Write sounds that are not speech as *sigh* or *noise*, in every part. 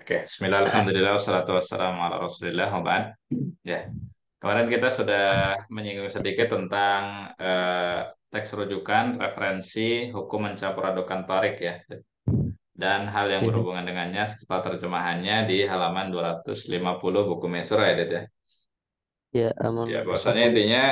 Oke, okay. Bismillah, Alhamdulillah, warahmatullahi wabarakatuh. ala rasulillah, Ya, kemarin kita sudah menyinggung sedikit tentang eh, teks rujukan, referensi, hukum mencampur adukan tarik ya. Dan hal yang iya. berhubungan dengannya serta terjemahannya di halaman 250 buku Mesura ya, Dit ya. Ya, aman. Ya, bahwasanya intinya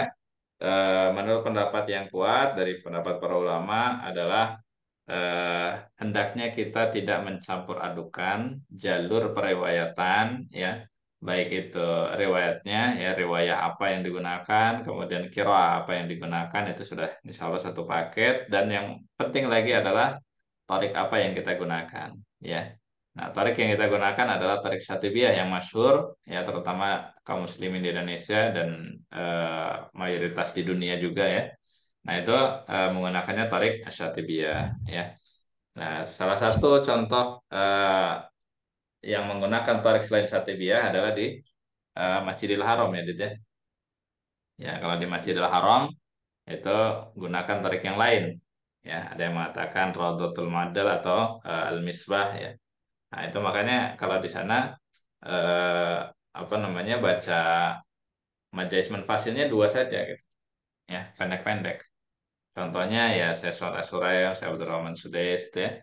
eh, menurut pendapat yang kuat dari pendapat para ulama adalah eh, hendaknya kita tidak mencampur adukan jalur periwayatan ya baik itu riwayatnya ya riwayah apa yang digunakan kemudian kira apa yang digunakan itu sudah insya Allah satu paket dan yang penting lagi adalah tarik apa yang kita gunakan ya nah tarik yang kita gunakan adalah tarik satibiah yang masyhur ya terutama kaum muslimin di Indonesia dan eh, mayoritas di dunia juga ya Nah, itu uh, menggunakannya tarik asyatibia, ya. Nah, salah satu contoh uh, yang menggunakan tarik selain asyatibiyah adalah di uh, Masjidil Haram ya, Dit ya. Ya, kalau di Masjidil Haram itu gunakan tarik yang lain. Ya, ada yang mengatakan Raudatul Madal atau uh, Al-Misbah ya. Nah, itu makanya kalau di sana uh, apa namanya baca majelis fasilnya dua saja gitu. Ya, pendek-pendek. Contohnya ya saya Asurael, Syekh ya, saya Rahman Sudais itu ya.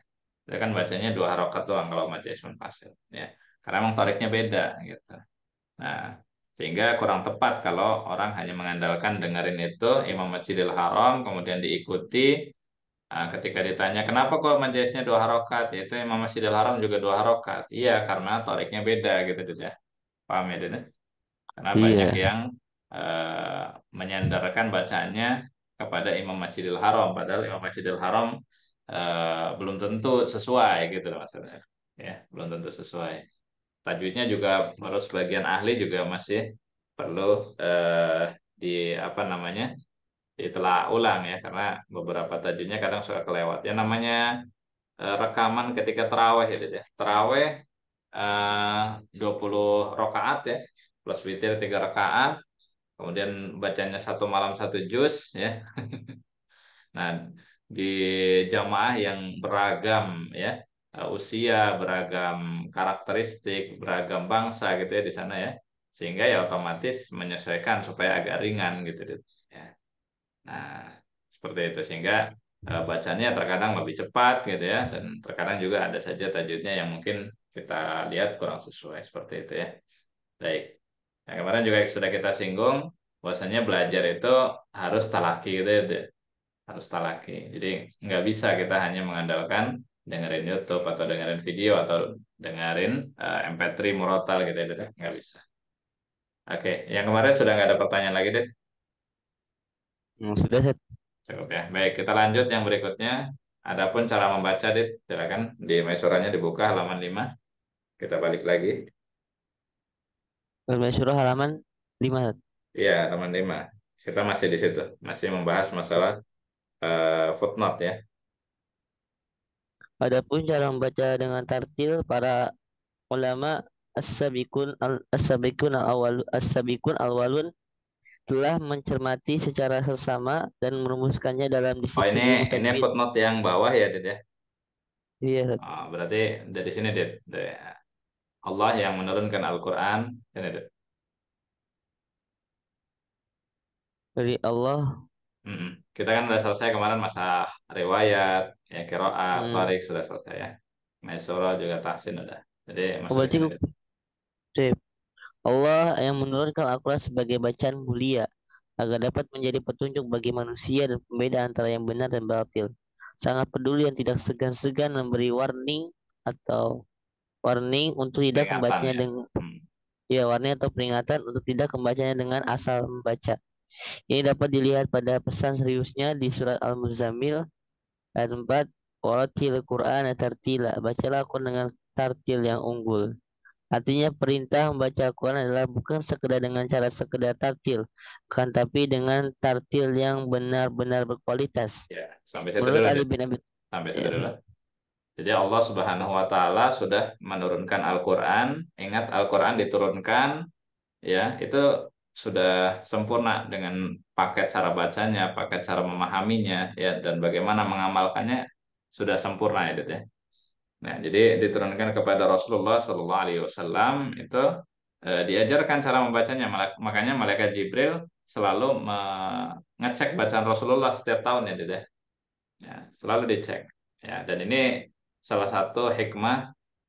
Saya kan bacanya dua harokat doang kalau Ahmad Jasmine Fasil. Ya. Karena emang toriknya beda gitu. Nah, sehingga kurang tepat kalau orang hanya mengandalkan dengerin itu Imam Masjidil Haram kemudian diikuti Nah, ketika ditanya kenapa kok majelisnya dua harokat, ya, itu Imam Masjidil Haram juga dua harokat. Iya, karena toriknya beda gitu Dede. Ya. Paham ya Dede? Karena iya. banyak yang uh, menyandarkan bacanya kepada Imam Masjidil Haram padahal Imam Masjidil Haram uh, belum tentu sesuai gitu loh maksudnya ya belum tentu sesuai tajwidnya juga menurut sebagian ahli juga masih perlu uh, di apa namanya ditelah ulang ya karena beberapa tajwidnya kadang suka kelewat ya namanya uh, rekaman ketika teraweh ya gitu ya teraweh uh, 20 rakaat ya plus witir tiga rakaat kemudian bacanya satu malam satu juz ya *laughs* nah di jamaah yang beragam ya eh, usia beragam karakteristik beragam bangsa gitu ya di sana ya sehingga ya otomatis menyesuaikan supaya agak ringan gitu ya nah seperti itu sehingga eh, bacanya terkadang lebih cepat gitu ya dan terkadang juga ada saja tajwidnya yang mungkin kita lihat kurang sesuai seperti itu ya baik Nah, kemarin juga sudah kita singgung bahwasanya belajar itu harus talaki gitu ya. Harus talaki. Jadi nggak bisa kita hanya mengandalkan dengerin YouTube atau dengerin video atau dengerin uh, eh, MP3 murotal gitu ya, nggak bisa. Oke, yang kemarin sudah nggak ada pertanyaan lagi, deh. Hmm, sudah, Set. Cukup ya. Baik, kita lanjut yang berikutnya. Adapun cara membaca, Dit, silakan di mesurannya dibuka halaman 5. Kita balik lagi. Surah Surah halaman 5. Iya, halaman 5. Kita masih di situ, masih membahas masalah uh, footnote ya. Adapun cara membaca dengan tartil para ulama as-sabiqun as-sabiqun al awal as-sabiqun al-walun telah mencermati secara sesama dan merumuskannya dalam disiplin. Oh, ini ini footnote yang bawah ya, Ded ya. Iya. Oh, berarti dari sini, Ded. Allah yang menurunkan Al-Quran Dari Allah. Mm Kita kan sudah selesai kemarin masa riwayat, ya kiroa, hmm. tarik sudah selesai ya. Mesura juga tahsin udah. Jadi masalah Allah yang menurunkan Al-Quran sebagai bacaan mulia agar dapat menjadi petunjuk bagi manusia dan pembeda antara yang benar dan batil. Sangat peduli dan tidak segan-segan memberi warning atau warning untuk tidak membacanya ya. dengan hmm. ya warning atau peringatan untuk tidak membacanya dengan asal membaca. Ini dapat dilihat pada pesan seriusnya di surat Al-Muzammil ayat 4 Waratil Qur'an tartila bacalah Quran dengan tartil yang unggul. Artinya perintah membaca Quran adalah bukan sekedar dengan cara sekedar tartil, kan tapi dengan tartil yang benar-benar berkualitas. Ya, sampai saya Menurut Ali ya. bin Abi sampai ya. Jadi Allah Subhanahu wa taala sudah menurunkan Al-Qur'an. Ingat Al-Qur'an diturunkan ya, itu sudah sempurna dengan paket cara bacanya, paket cara memahaminya ya dan bagaimana mengamalkannya sudah sempurna ya Dit ya. Nah, jadi diturunkan kepada Rasulullah Shallallahu alaihi wasallam itu e, diajarkan cara membacanya. Makanya malaikat Jibril selalu mengecek bacaan Rasulullah setiap tahun ya Dit ya. ya selalu dicek. Ya, dan ini salah satu hikmah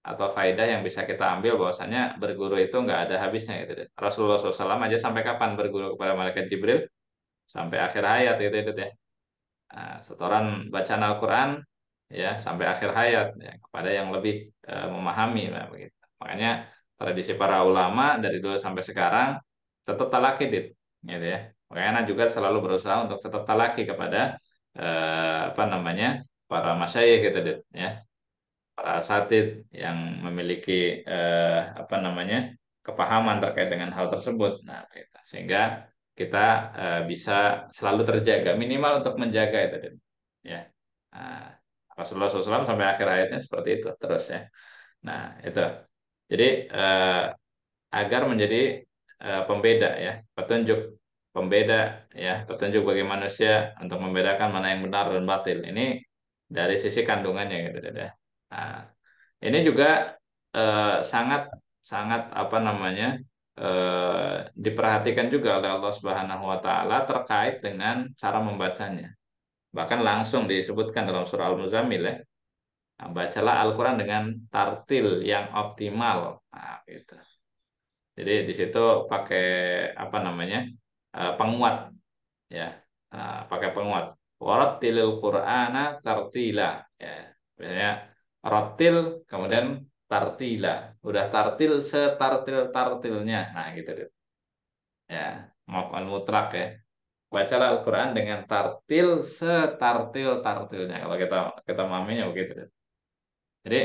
atau faedah yang bisa kita ambil bahwasanya berguru itu nggak ada habisnya gitu. deh. Rasulullah SAW aja sampai kapan berguru kepada malaikat Jibril? Sampai akhir hayat gitu, gitu ya. Nah, setoran bacaan Al-Quran ya sampai akhir hayat ya, kepada yang lebih e, memahami nah, begitu. Makanya tradisi para ulama dari dulu sampai sekarang tetap talaki gitu ya. Makanya anak juga selalu berusaha untuk tetap talaki kepada e, apa namanya para masyayikh gitu deh, ya para asatid yang memiliki eh, apa namanya kepahaman terkait dengan hal tersebut. Nah, kita, gitu. sehingga kita eh, bisa selalu terjaga minimal untuk menjaga itu, ya. Nah, Rasulullah SAW sampai akhir ayatnya seperti itu terus ya. Nah itu, jadi eh, agar menjadi eh, pembeda ya, petunjuk pembeda ya, petunjuk bagi manusia untuk membedakan mana yang benar dan batil. Ini dari sisi kandungannya gitu, ya Nah, ini juga sangat eh, sangat sangat apa namanya eh, diperhatikan juga oleh Allah Subhanahu Wa Taala terkait dengan cara membacanya. Bahkan langsung disebutkan dalam surah Al-Muzammil ya. Nah, bacalah Al-Quran dengan tartil yang optimal. Nah, gitu. Jadi di situ pakai apa namanya eh, penguat ya, nah, pakai penguat. Warat tilil Qur'ana tartila ya. Biasanya rotil, kemudian tartila. Udah tartil setartil-tartilnya. Nah, gitu deh. Ya, maafkan mutrak ya. Bacalah Al-Quran dengan tartil setartil-tartilnya. Kalau kita kita maminya begitu deh. Jadi,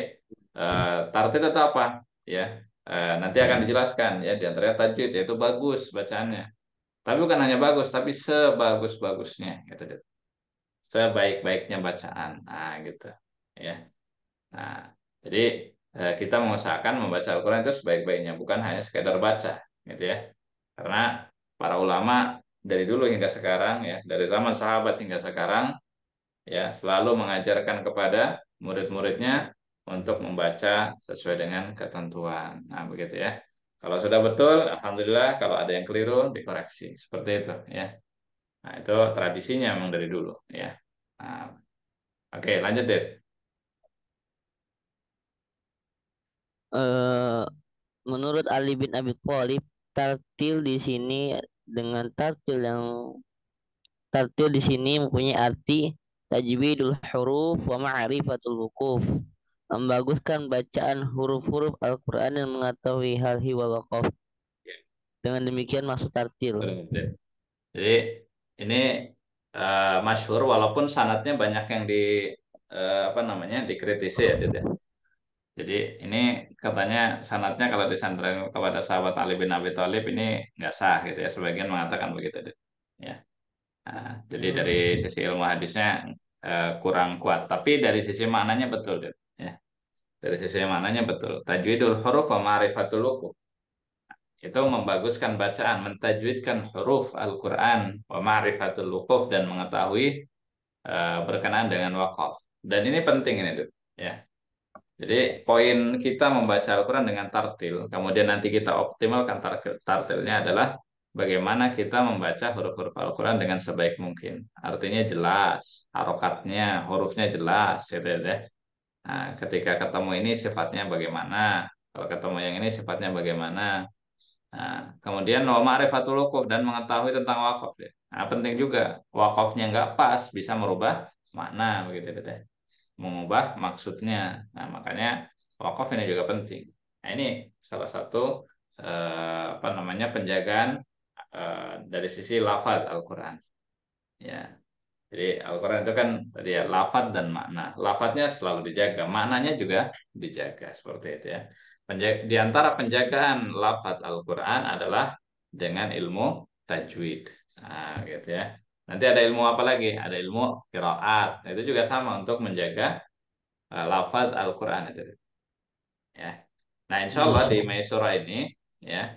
eh, tartil itu apa? Ya, eh, nanti akan dijelaskan ya di antaranya tajwid yaitu bagus bacaannya. Tapi bukan hanya bagus, tapi sebagus-bagusnya gitu deh. Sebaik-baiknya bacaan. Nah, gitu. Ya. Nah, jadi eh, kita mengusahakan membaca Al-Quran itu sebaik-baiknya, bukan hanya sekedar baca, gitu ya. Karena para ulama dari dulu hingga sekarang ya, dari zaman sahabat hingga sekarang ya selalu mengajarkan kepada murid-muridnya untuk membaca sesuai dengan ketentuan. Nah, begitu ya. Kalau sudah betul, alhamdulillah. Kalau ada yang keliru, dikoreksi. Seperti itu, ya. Nah, itu tradisinya memang dari dulu, ya. Nah, oke, lanjut deh. eh menurut Ali bin Abi Thalib tartil di sini dengan tartil yang tartil di sini mempunyai arti tajwidul huruf wa ma'rifatul wukuf membaguskan bacaan huruf-huruf Al-Quran yang mengetahui hal hiwa waqaf. Dengan demikian maksud tartil. Jadi ini uh, masyhur walaupun sanatnya banyak yang di uh, apa namanya dikritisi ya, ya. Jadi ini katanya sanatnya kalau disandarkan kepada sahabat Ali bin Abi Thalib ini nggak sah gitu ya. Sebagian mengatakan begitu. Ya. Nah, jadi hmm. dari sisi ilmu hadisnya eh, kurang kuat, tapi dari sisi maknanya betul. Dit. Ya. Dari sisi maknanya betul. Tajwidul huruf wa ma'rifatul Itu membaguskan bacaan, mentajwidkan huruf Al-Quran wa ma'rifatul lukub dan mengetahui eh, berkenaan dengan wakaf. Dan ini penting ini, Dut. Ya jadi poin kita membaca Al-Quran dengan tartil, kemudian nanti kita optimalkan tartil, tartilnya adalah bagaimana kita membaca huruf-huruf Al-Quran dengan sebaik mungkin. Artinya jelas, harokatnya, hurufnya jelas, gitu ya. Nah, ketika ketemu ini sifatnya bagaimana, kalau ketemu yang ini sifatnya bagaimana. Nah, kemudian wa ma'rifatul wukuf dan mengetahui tentang wakaf. Ya. Nah, penting juga wakafnya nggak pas bisa merubah makna begitu deh. Gitu ya mengubah maksudnya. Nah, makanya wakaf ini juga penting. Nah, ini salah satu eh, apa namanya penjagaan eh, dari sisi lafaz Al-Qur'an. Ya. Jadi Al-Qur'an itu kan tadi ya lafaz dan makna. Lafaznya selalu dijaga, maknanya juga dijaga seperti itu ya. Penjaga, di antara penjagaan lafaz Al-Qur'an adalah dengan ilmu tajwid. Nah, gitu ya. Nanti ada ilmu apa lagi? Ada ilmu kiraat. Nah, itu juga sama untuk menjaga uh, lafaz Al-Quran itu. Ya. Nah, insya Allah di iya, Maisura ini, ya,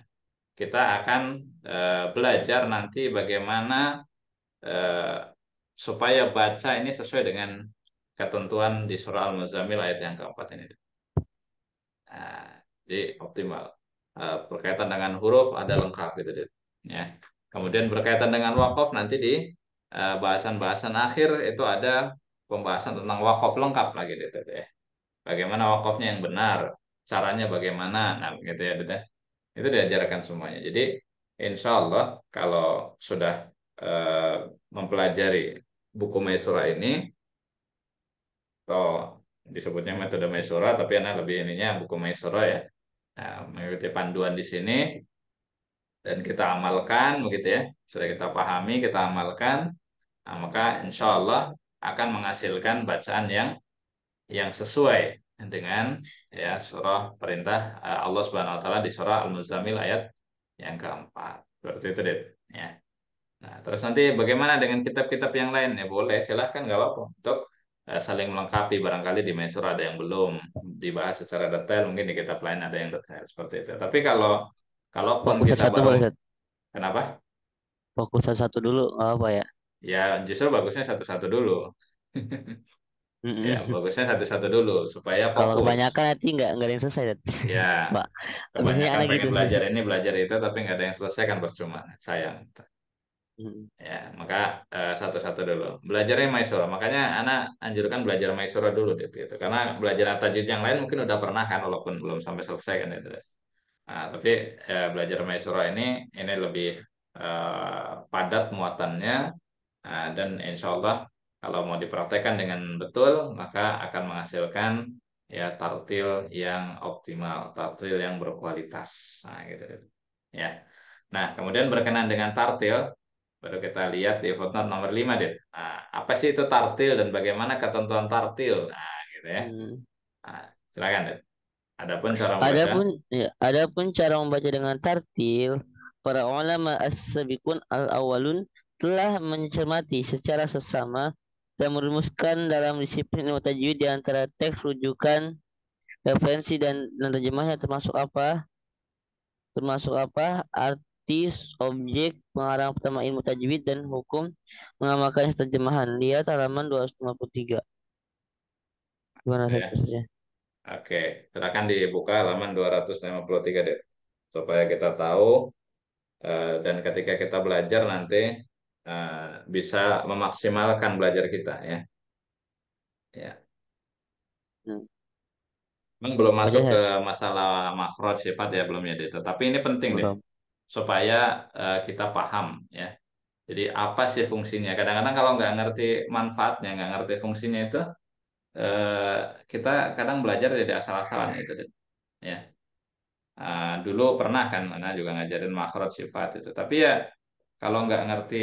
kita akan uh, belajar nanti bagaimana uh, supaya baca ini sesuai dengan ketentuan di surah Al-Muzammil ayat yang keempat ini. Nah, jadi optimal. Uh, berkaitan dengan huruf ada lengkap gitu, ya. Kemudian berkaitan dengan wakaf nanti di Eh, bahasan-bahasan akhir itu ada pembahasan tentang wakaf lengkap lagi gitu, gitu ya. Bagaimana wakafnya yang benar, caranya bagaimana, nah gitu ya gitu. Itu diajarkan semuanya. Jadi insya Allah kalau sudah eh, mempelajari buku Maisura ini, atau disebutnya metode Maisura, tapi anak lebih ininya buku Maisura ya. Nah, mengikuti panduan di sini dan kita amalkan begitu ya. Sudah kita pahami, kita amalkan, Nah, maka insya Allah akan menghasilkan bacaan yang yang sesuai dengan ya surah perintah eh, Allah Subhanahu wa taala di surah Al-Muzammil ayat yang keempat. Seperti itu, deh. Ya. Nah, terus nanti bagaimana dengan kitab-kitab yang lain? Ya boleh, silahkan nggak apa-apa untuk uh, saling melengkapi barangkali di Mesur ada yang belum dibahas secara detail, mungkin di kitab lain ada yang detail seperti itu. Tapi kalau kalau fokus kita satu baru, boleh, Kenapa? Fokus satu dulu nggak apa ya? ya justru bagusnya satu-satu dulu Ya, bagusnya satu-satu dulu supaya fokus. Kalau kebanyakan nanti nggak nggak ada yang selesai. Ya. *laughs* Mbak. Kebanyakan gitu pengen gitu, belajar ini belajar itu tapi nggak ada yang selesai kan percuma, sayang. mm Ya, maka uh, satu-satu dulu. Belajarnya Maisura. Makanya anak anjurkan belajar Maisura dulu gitu, gitu. Karena belajar tajwid yang lain mungkin udah pernah kan walaupun belum sampai selesai kan itu. Nah, tapi uh, belajar Maisura ini ini lebih uh, padat muatannya, Nah, dan insya Allah kalau mau dipraktekkan dengan betul maka akan menghasilkan ya tartil yang optimal, tartil yang berkualitas. Nah, gitu. Ya. Nah, kemudian berkenaan dengan tartil baru kita lihat di footnote nomor 5, deh. Nah, apa sih itu tartil dan bagaimana ketentuan tartil? Nah, gitu ya. Hmm. Nah, silakan, Dit. Adapun cara membaca. Adapun ya, adapun cara membaca dengan tartil, para ulama as-sabiqun al-awwalun telah mencermati secara sesama dan merumuskan dalam disiplin ilmu tajwid di antara teks rujukan referensi dan, dan terjemahnya termasuk apa? Termasuk apa? Artis, objek, pengarang pertama ilmu tajwid dan hukum mengamalkan terjemahan. Lihat halaman 253. Gimana ya. Oke, silakan dibuka halaman 253 deh. Supaya kita tahu eh, dan ketika kita belajar nanti Nah, bisa memaksimalkan belajar kita ya. Ya. Hmm. Memang belum masuk ke masalah makro sifat ya belum ya tetapi Tapi ini penting deh supaya uh, kita paham ya. Jadi apa sih fungsinya? Kadang-kadang kalau nggak ngerti manfaatnya, nggak ngerti fungsinya itu, uh, kita kadang belajar dari asal-asalan itu, ya. Uh, dulu pernah kan mana juga ngajarin makro sifat itu, tapi ya kalau nggak ngerti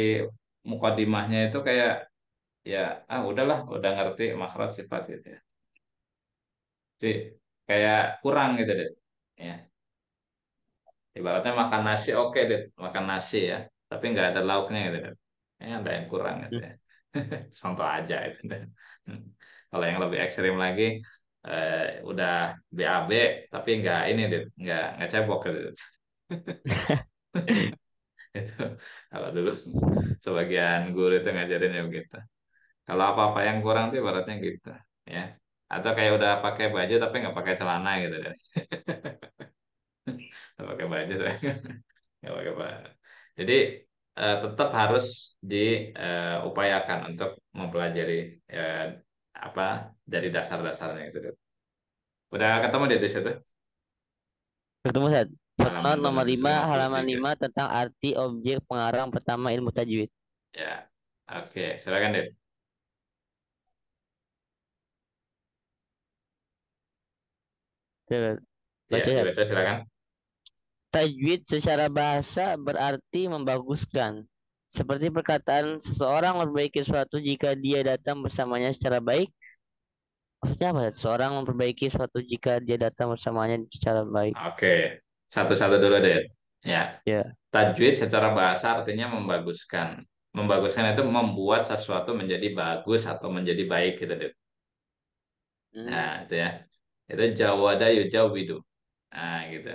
mukadimahnya itu kayak ya ah udahlah udah ngerti makhraj sifat gitu ya jadi kayak kurang gitu deh ya ibaratnya makan nasi oke okay, deh makan nasi ya tapi nggak ada lauknya gitu deh ya ada yang kurang gitu ya *laughs* contoh aja itu deh hmm. kalau yang lebih ekstrim lagi eh, udah BAB tapi nggak ini deh nggak nggak cebok gitu *laughs* itu kalau dulu *laughs* sebagian guru itu ngajarin ya begitu kalau apa-apa yang kurang tuh ibaratnya gitu ya atau kayak udah pakai baju tapi nggak pakai celana gitu deh *laughs* nggak pakai baju tuh *laughs* nggak pakai baju jadi eh, tetap harus diupayakan eh, untuk mempelajari eh, apa dari dasar-dasarnya itu udah ketemu di situ ketemu saat Footnote nomor 5 halaman 5 tentang arti objek pengarang pertama ilmu tajwid. Ya. Oke, okay. silakan Dep. Ya, baca, ya, baca silakan. Tajwid secara bahasa berarti membaguskan. Seperti perkataan seseorang memperbaiki suatu jika dia datang bersamanya secara baik, maksudnya apa? Seorang memperbaiki suatu jika dia datang bersamanya secara baik. Oke, satu-satu dulu deh. Ya. Yeah. Tajwid secara bahasa artinya membaguskan. Membaguskan itu membuat sesuatu menjadi bagus atau menjadi baik gitu deh. Mm. Nah, itu ya. Itu jawada yujawidu. Nah, gitu.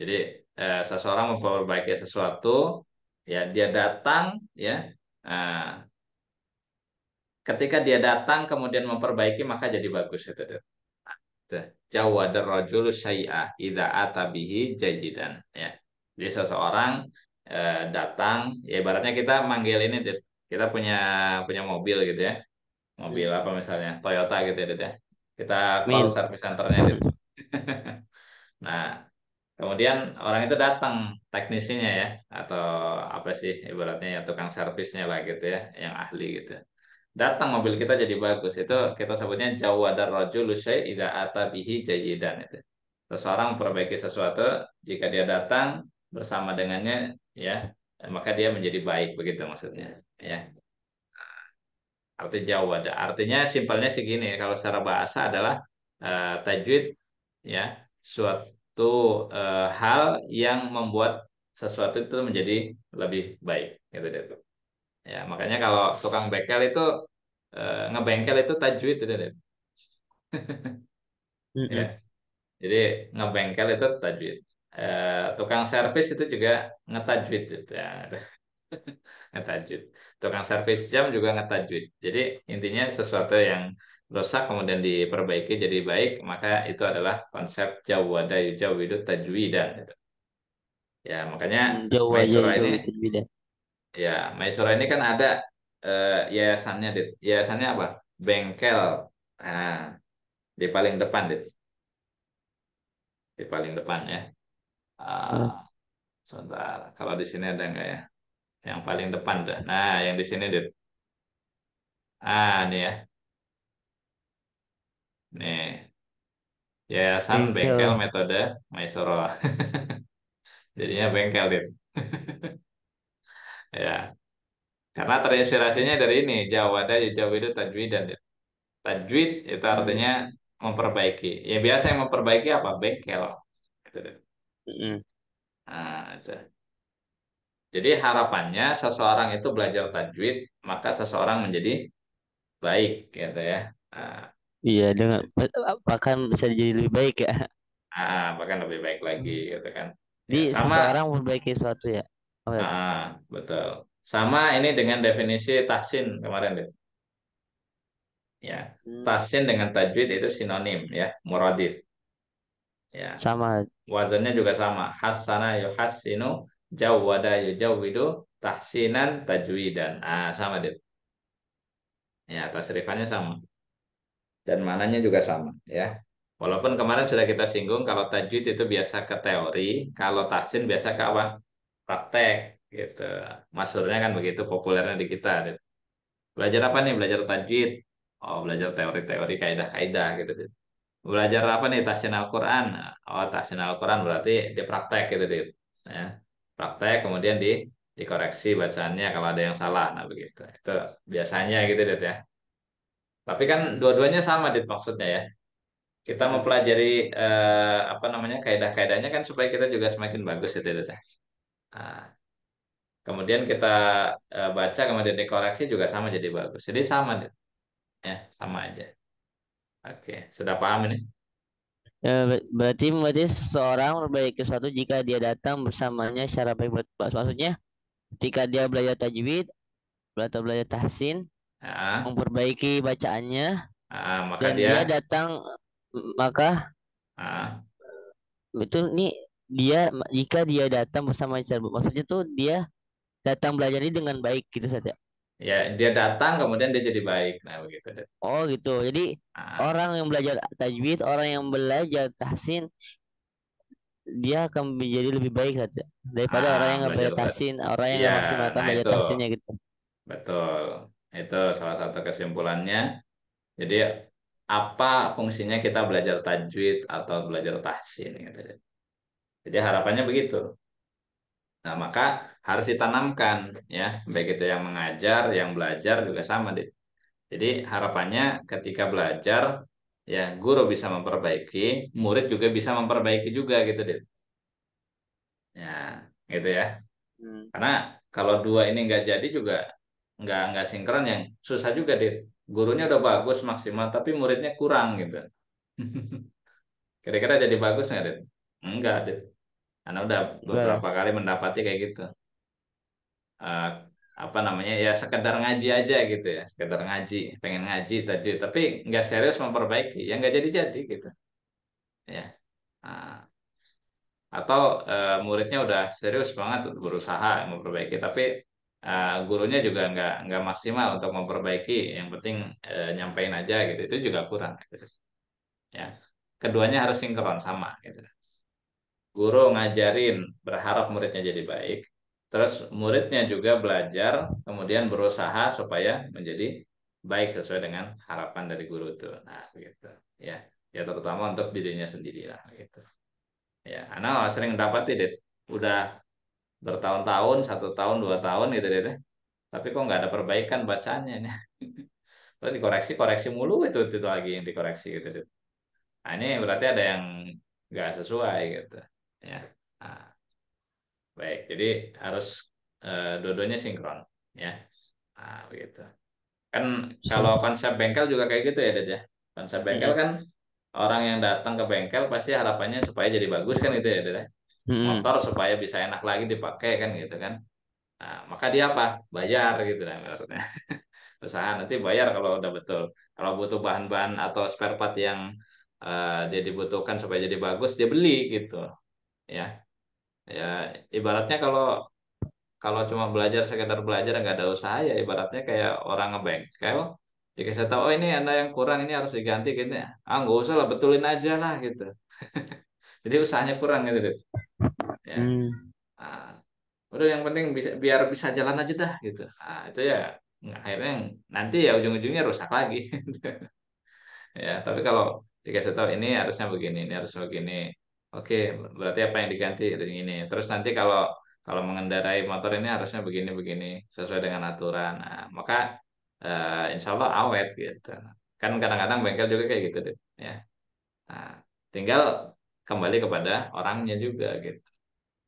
Jadi eh, seseorang memperbaiki sesuatu, ya dia datang, ya. Nah, ketika dia datang kemudian memperbaiki maka jadi bagus itu. Deh. Jawadar rajul syai'ah idza atabihi jayyidan ya. Jadi seseorang eh, datang ya ibaratnya kita manggil ini Kita punya punya mobil gitu ya. Mobil apa misalnya? Toyota gitu ya Dit ya. Kita call service centernya gitu. *laughs* nah, kemudian orang itu datang teknisinya ya atau apa sih ibaratnya ya tukang servisnya lah gitu ya, yang ahli gitu datang mobil kita jadi bagus itu kita sebutnya jawadar rajul syai ida atabihi jayidan itu. Seseorang perbaiki sesuatu jika dia datang bersama dengannya ya maka dia menjadi baik begitu maksudnya ya. Arti jawada artinya simpelnya segini kalau secara bahasa adalah uh, tajwid ya suatu uh, hal yang membuat sesuatu itu menjadi lebih baik gitu gitu. Ya, makanya kalau tukang bekel itu Eh, ngebengkel itu tajwid udah deh. *laughs* Ya. Jadi ngebengkel itu tajwid. Eh, tukang servis itu juga ngetajwid itu ya. *laughs* ngetajwid. Tukang servis jam juga ngetajwid. Jadi intinya sesuatu yang rusak kemudian diperbaiki jadi baik maka itu adalah konsep jawada jawidu tajwidan gitu. Ya, makanya Jawa, Maisura ini ya, Maisura ini kan ada uh, yayasannya dit yayasannya apa bengkel nah di paling depan dit di paling depan ya uh, hmm. sebentar kalau di sini ada nggak ya yang paling depan dah nah yang di sini dit ah ini ya nih yayasan bengkel, bengkel metode Maisoro *laughs* jadinya bengkel dit *laughs* ya karena terinspirasinya dari ini, jawada jawa itu Tajwid dan tajwid itu hmm. artinya memperbaiki. Ya biasa yang memperbaiki apa? Bengkel. Gitu deh. Hmm. Nah, Jadi harapannya seseorang itu belajar tajwid, maka seseorang menjadi baik gitu ya. Nah. Iya, dengan bahkan bisa jadi lebih baik ya. Ah, bahkan lebih baik lagi hmm. gitu kan. Jadi ya, sama seseorang memperbaiki sesuatu ya. Oh, ya. Ah, betul. Sama ini dengan definisi tahsin kemarin deh. Ya, hmm. tahsin dengan tajwid itu sinonim ya, muradif. Ya. Sama. Wazannya juga sama. Hassana yuhassinu, jawwada yujawwidu, tahsinan tajwidan. Ah, sama deh. Ya, tasrifannya sama. Dan mananya juga sama ya. Walaupun kemarin sudah kita singgung kalau tajwid itu biasa ke teori, kalau tahsin biasa ke apa? Praktek gitu maksudnya kan begitu populernya di kita belajar apa nih belajar tajwid oh belajar teori-teori kaidah-kaidah gitu belajar apa nih tahsin Al-Qur'an oh tahsin Al-Qur'an berarti dia praktek gitu dit ya praktek kemudian di dikoreksi bacaannya kalau ada yang salah nah begitu itu biasanya gitu dit ya tapi kan dua-duanya sama dit maksudnya ya kita mempelajari eh, apa namanya kaidah-kaidahnya kan supaya kita juga semakin bagus gitu dit ya. nah, kemudian kita e, baca kemudian dikoreksi juga sama jadi bagus jadi sama ya sama aja oke sudah paham ini Ya, berarti berarti seorang berbaik sesuatu jika dia datang bersamanya secara baik maksudnya ketika dia belajar tajwid atau belajar tahsin ya. memperbaiki bacaannya ah, maka dan dia, dia datang maka ah. itu nih dia jika dia datang bersama secara maksudnya tuh dia datang belajar ini dengan baik gitu saja. Ya? ya, dia datang kemudian dia jadi baik. Nah, begitu. Oh, gitu. Jadi ah. orang yang belajar tajwid, orang yang belajar tahsin dia akan menjadi lebih baik saja ya? daripada ah, orang yang nggak belajar tahsin, orang yang nggak ya, maksimal nah belajar tahsinnya gitu. Betul. Itu salah satu kesimpulannya. Jadi apa fungsinya kita belajar tajwid atau belajar tahsin gitu. Jadi harapannya begitu. Nah, maka harus ditanamkan ya baik itu yang mengajar yang belajar juga sama deh jadi harapannya ketika belajar ya guru bisa memperbaiki murid juga bisa memperbaiki juga gitu deh ya gitu ya hmm. karena kalau dua ini nggak jadi juga nggak nggak sinkron yang susah juga deh gurunya udah bagus maksimal tapi muridnya kurang gitu *laughs* kira-kira jadi bagus nggak deh enggak deh karena udah ya? beberapa kali mendapati kayak gitu uh, apa namanya ya sekedar ngaji aja gitu ya sekedar ngaji pengen ngaji tadi tapi nggak serius memperbaiki ya nggak jadi jadi gitu ya nah, atau uh, muridnya udah serius banget berusaha memperbaiki tapi uh, gurunya juga nggak nggak maksimal untuk memperbaiki yang penting uh, nyampein aja gitu itu juga kurang gitu. ya keduanya harus sinkron sama gitu guru ngajarin berharap muridnya jadi baik Terus muridnya juga belajar, kemudian berusaha supaya menjadi baik sesuai dengan harapan dari guru itu. Nah, gitu. Ya, ya terutama untuk dirinya sendiri lah gitu. Ya, anak sering dapat tidak udah bertahun-tahun, satu tahun, dua tahun gitu deh. Tapi kok nggak ada perbaikan bacanya nih. Terus *laughs* dikoreksi, koreksi mulu itu itu lagi yang dikoreksi gitu. Nah, ini berarti ada yang nggak sesuai gitu. Ya. Nah, Baik, jadi harus uh, dua-duanya sinkron ya. Nah, begitu. Kan kalau konsep bengkel juga kayak gitu ya, Dad ya? Konsep bengkel iya. kan orang yang datang ke bengkel pasti harapannya supaya jadi bagus kan itu ya, Dad. Ya? Motor supaya bisa enak lagi dipakai kan gitu kan. Nah, maka dia apa? Bayar gitu kan maksudnya *laughs* Usaha nanti bayar kalau udah betul. Kalau butuh bahan-bahan atau spare part yang uh, dia dibutuhkan supaya jadi bagus, dia beli gitu. Ya ya ibaratnya kalau kalau cuma belajar sekedar belajar nggak ada usaha ya ibaratnya kayak orang ngebengkel jika saya tahu oh ini anda yang kurang ini harus diganti gitu ya ah nggak usah lah betulin aja lah gitu *laughs* jadi usahanya kurang gitu ya hmm. nah, udah yang penting bisa biar bisa jalan aja dah gitu nah, itu ya akhirnya nanti ya ujung-ujungnya rusak lagi *laughs* ya tapi kalau jika saya tahu ini harusnya begini ini harus begini Oke, berarti apa yang diganti dari ini. Terus nanti kalau kalau mengendarai motor ini harusnya begini-begini sesuai dengan aturan. Nah, maka uh, insya Allah awet gitu. Kan kadang-kadang bengkel juga kayak gitu deh. Ya. Nah, tinggal kembali kepada orangnya juga gitu.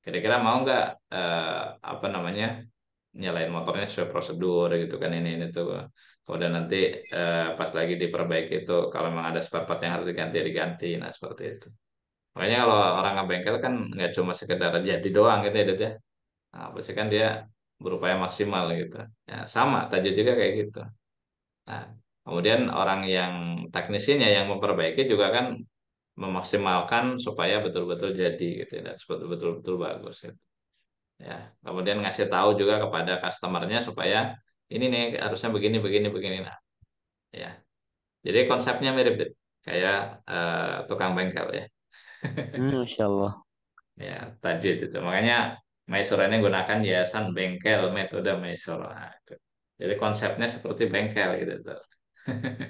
Kira-kira mau nggak uh, apa namanya nyalain motornya sesuai prosedur gitu kan ini ini tuh. Kemudian nanti uh, pas lagi diperbaiki itu kalau memang ada spare part yang harus diganti diganti. Nah seperti itu. Makanya kalau orang bengkel kan nggak cuma sekedar jadi doang gitu ya, ya, Nah, pasti kan dia berupaya maksimal gitu. Ya, sama, tajud juga kayak gitu. Nah, kemudian orang yang teknisinya yang memperbaiki juga kan memaksimalkan supaya betul-betul jadi gitu ya, betul-betul bagus gitu. Ya, kemudian ngasih tahu juga kepada customernya supaya ini nih harusnya begini begini begini nah. Ya. Jadi konsepnya mirip kayak uh, tukang bengkel ya. Hmm, Masya Allah. ya, tadi itu. Tuh. Makanya ini gunakan yayasan bengkel metode Maisura. Nah, Jadi konsepnya seperti bengkel gitu. Tuh. *laughs*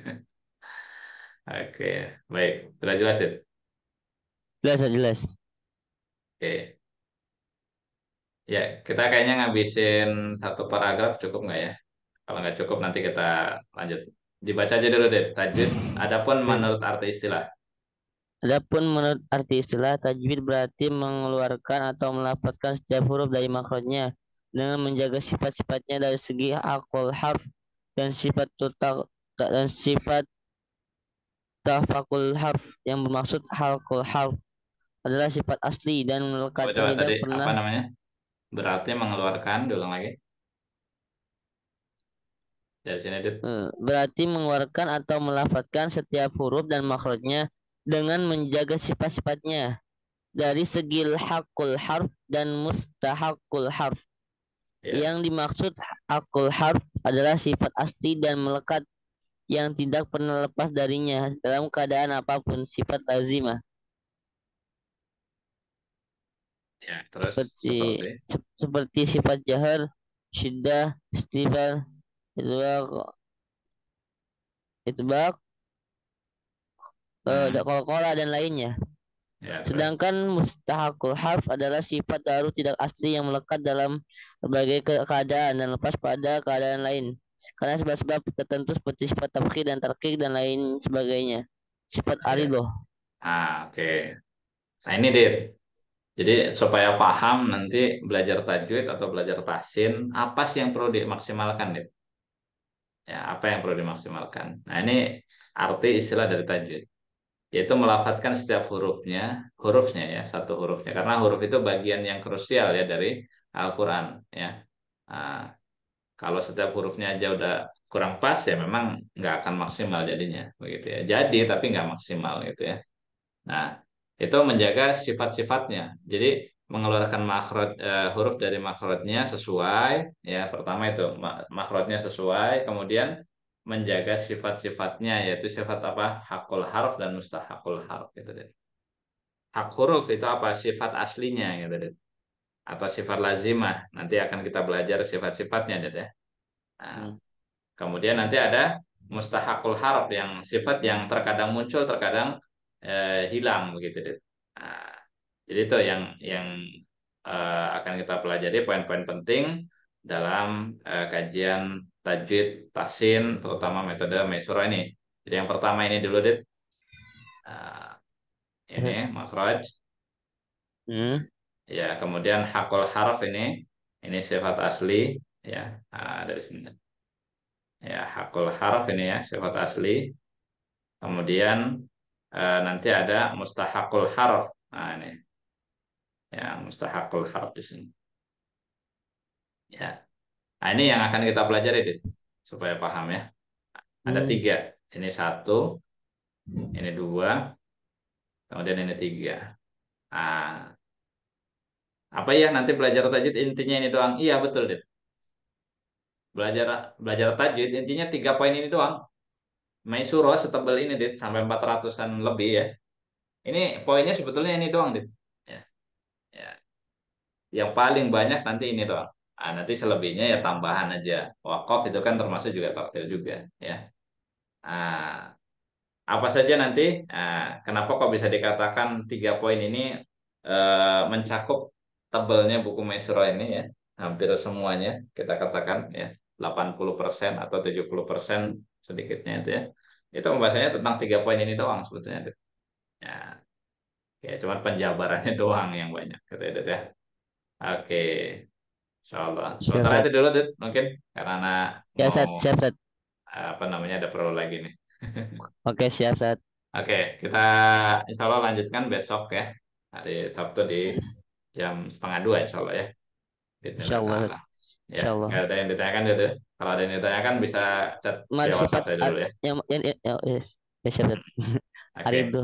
Oke, baik. Sudah jelas, Jid? Jelas, jelas. Oke. Ya, kita kayaknya ngabisin satu paragraf cukup nggak ya? Kalau nggak cukup nanti kita lanjut. Dibaca aja dulu, deh. Tajwid, adapun hmm. menurut arti istilah. Adapun menurut arti istilah, tajwid berarti mengeluarkan atau melafazkan setiap huruf dari makrotnya dengan menjaga sifat-sifatnya dari segi akol harf dan sifat tutak dan sifat tafakul harf yang bermaksud halkul harf adalah sifat asli dan melekat coba, coba, tidak tadi, pernah apa namanya? berarti mengeluarkan diulang lagi dari sini Dit. Eh, berarti mengeluarkan atau melafatkan setiap huruf dan makhluknya dengan menjaga sifat-sifatnya dari segi hakul harf dan mustahakul harf. Yeah. Yang dimaksud hakul harf adalah sifat asli dan melekat yang tidak pernah lepas darinya dalam keadaan apapun sifat lazimah. Ya, terus seperti, seperti, se seperti sifat jahar, syiddah, istibar, itu bak, Eh, hmm. kola kolkola dan lainnya. Ya, Sedangkan mustahakul harf adalah sifat baru tidak asli yang melekat dalam berbagai keadaan dan lepas pada keadaan lain. Karena sebab-sebab tertentu seperti sifat tafkhir dan tarkik dan lain sebagainya. Sifat aridoh. Ah, oke. Okay. Nah, ini Dit. Jadi supaya paham nanti belajar tajwid atau belajar tasin, apa sih yang perlu dimaksimalkan, Dit? Ya, apa yang perlu dimaksimalkan? Nah, ini arti istilah dari tajwid yaitu melafatkan setiap hurufnya, hurufnya ya, satu hurufnya. Karena huruf itu bagian yang krusial ya dari Al-Qur'an ya. Nah, kalau setiap hurufnya aja udah kurang pas ya memang nggak akan maksimal jadinya begitu ya. Jadi tapi nggak maksimal gitu ya. Nah, itu menjaga sifat-sifatnya. Jadi mengeluarkan makhraj uh, huruf dari makhrajnya sesuai ya pertama itu makhrajnya sesuai kemudian menjaga sifat-sifatnya yaitu sifat apa hakul harf dan mustahakul harf gitu deh. Hak huruf itu apa sifat aslinya gitu deh. Atau sifat lazimah. Nanti akan kita belajar sifat-sifatnya gitu ya. Nah, hmm. Kemudian nanti ada mustahakul harf yang sifat yang terkadang muncul terkadang eh, hilang begitu deh. Nah, jadi itu yang yang eh, akan kita pelajari poin-poin penting dalam eh, kajian tajwid, Tasin, terutama metode mesura ini. Jadi yang pertama ini dulu, Dit. Uh, ini, hmm. Mas Raj. Hmm. Ya, kemudian hakul harf ini. Ini sifat asli. Ya, uh, dari sini. Ya, hakul harf ini ya, sifat asli. Kemudian uh, nanti ada mustahakul harf. Nah, ini. Ya, mustahakul harf di sini. Ya, Nah, ini yang akan kita pelajari, Dit, supaya paham ya. Ada hmm. tiga. Ini satu, ini dua, kemudian ini tiga. Nah, apa ya nanti belajar tajwid intinya ini doang? Iya, betul, Dit. Belajar belajar tajwid intinya tiga poin ini doang. Maisuro setebal ini, Dit, sampai 400-an lebih ya. Ini poinnya sebetulnya ini doang, Dit. Ya. ya. Yang paling banyak nanti ini doang. Nah, nanti selebihnya ya tambahan aja. Wakaf itu kan termasuk juga takdir juga, ya. Nah, apa saja nanti? Nah, kenapa kok bisa dikatakan tiga poin ini eh, mencakup tebelnya buku Mesra ini ya? Hampir semuanya kita katakan ya, 80% atau 70% sedikitnya itu ya. Itu pembahasannya tentang tiga poin ini doang sebetulnya. Ya. Ya, cuma penjabarannya *laughs* doang yang banyak gitu ya. Oke. Insyaallah. Sementara itu dulu, Dit, mungkin karena ya, mau, set, siap, set. apa namanya ada perlu lagi nih. *laughs* Oke, siap, set. Oke, kita insya Allah lanjutkan besok ya. Hari Sabtu di jam setengah dua insya Allah ya. Insya Allah. Ya, insya Allah. ada yang ditanyakan ya, Dit. Kalau ada yang ditanyakan bisa chat Mas, di WhatsApp saya dulu ya. Yang, yang, Ya, siap, set. Hari itu.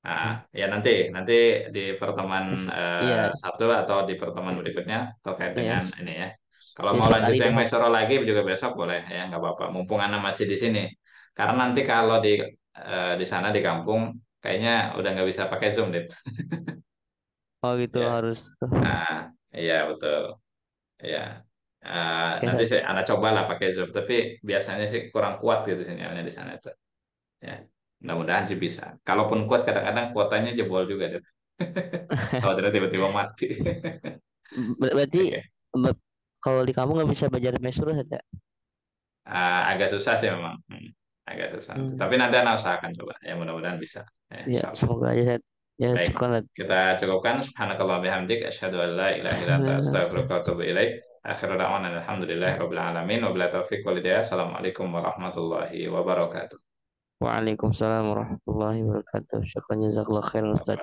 Nah, hmm. ya nanti nanti di pertemuan uh, eh, iya. satu atau di pertemuan berikutnya terkait iya. dengan yes. ini ya. Kalau yes, mau lanjut yang Mesoro lagi juga besok boleh ya, nggak apa-apa. Mumpung anak masih di sini. Karena nanti kalau di uh, di sana di kampung kayaknya udah nggak bisa pakai Zoom, deh. *laughs* oh gitu ya. harus. Nah, iya betul. Iya. Uh, eh, okay. nanti saya Anda cobalah pakai Zoom, tapi biasanya sih kurang kuat gitu sinyalnya di sana itu. Ya. Mudah-mudahan sih bisa. Kalaupun kuat kadang-kadang kuotanya jebol juga. *laughs* Kalau tidak tiba-tiba mati. Berarti okay. kalau di kamu nggak bisa belajar mesuruh saja? Ya? Uh, ah, agak susah sih memang. Hmm, agak susah. Hmm. Tapi nanti anak usahakan coba. Ya mudah-mudahan bisa. Ya, ya semoga aja. Ya, Baik. Kita cukupkan. Subhanakallah bihamdik. wa Assalamualaikum warahmatullahi wabarakatuh. Waalaikumsalam warahmatullahi wabarakatuh. Syukran jazakallah khairan Ustaz.